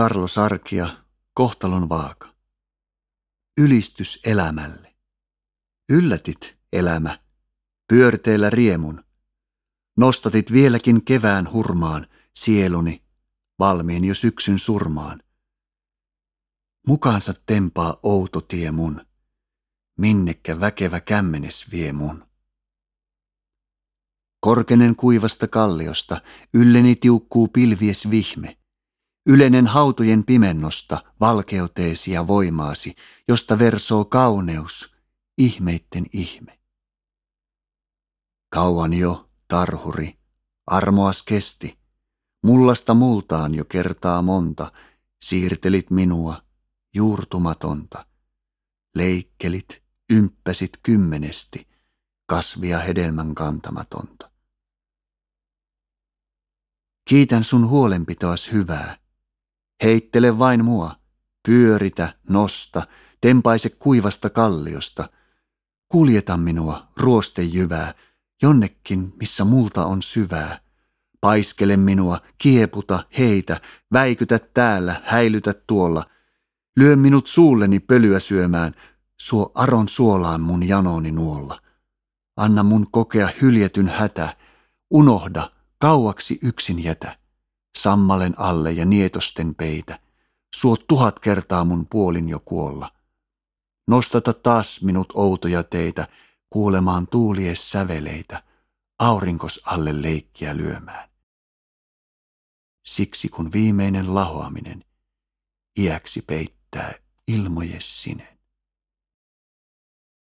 Karlo Sarkia, kohtalon vaaka. Ylistys elämälle. Yllätit, elämä, pyörteellä riemun. Nostatit vieläkin kevään hurmaan sieluni, valmiin jo syksyn surmaan. Mukaansa tempaa outo tie mun, minnekä väkevä kämmenes vie mun. Korkenen kuivasta kalliosta ylleni tiukkuu pilvies vihme. Ylenen hautojen pimennosta valkeuteesi ja voimaasi, josta versoo kauneus, ihmeitten ihme. Kauan jo, tarhuri, armoas kesti, mullasta multaan jo kertaa monta, siirtelit minua, juurtumatonta. Leikkelit, ymppäsit kymmenesti, kasvia hedelmän kantamatonta. Kiitän sun huolenpitoas hyvää, Heittele vain mua. Pyöritä, nosta, tempaise kuivasta kalliosta. Kuljeta minua, ruostejyvää, jonnekin, missä multa on syvää. Paiskele minua, kieputa, heitä, väikytä täällä, häilytä tuolla. Lyö minut suulleni pölyä syömään, suo aron suolaan mun janooni nuolla. Anna mun kokea hyljetyn hätä, unohda, kauaksi yksin jätä sammalen alle ja nietosten peitä. Suo tuhat kertaa mun puolin jo kuolla. Nostata taas minut outoja teitä, kuulemaan tuulies säveleitä, aurinkos alle leikkiä lyömään. Siksi kun viimeinen lahoaminen iäksi peittää ilmojes sinen.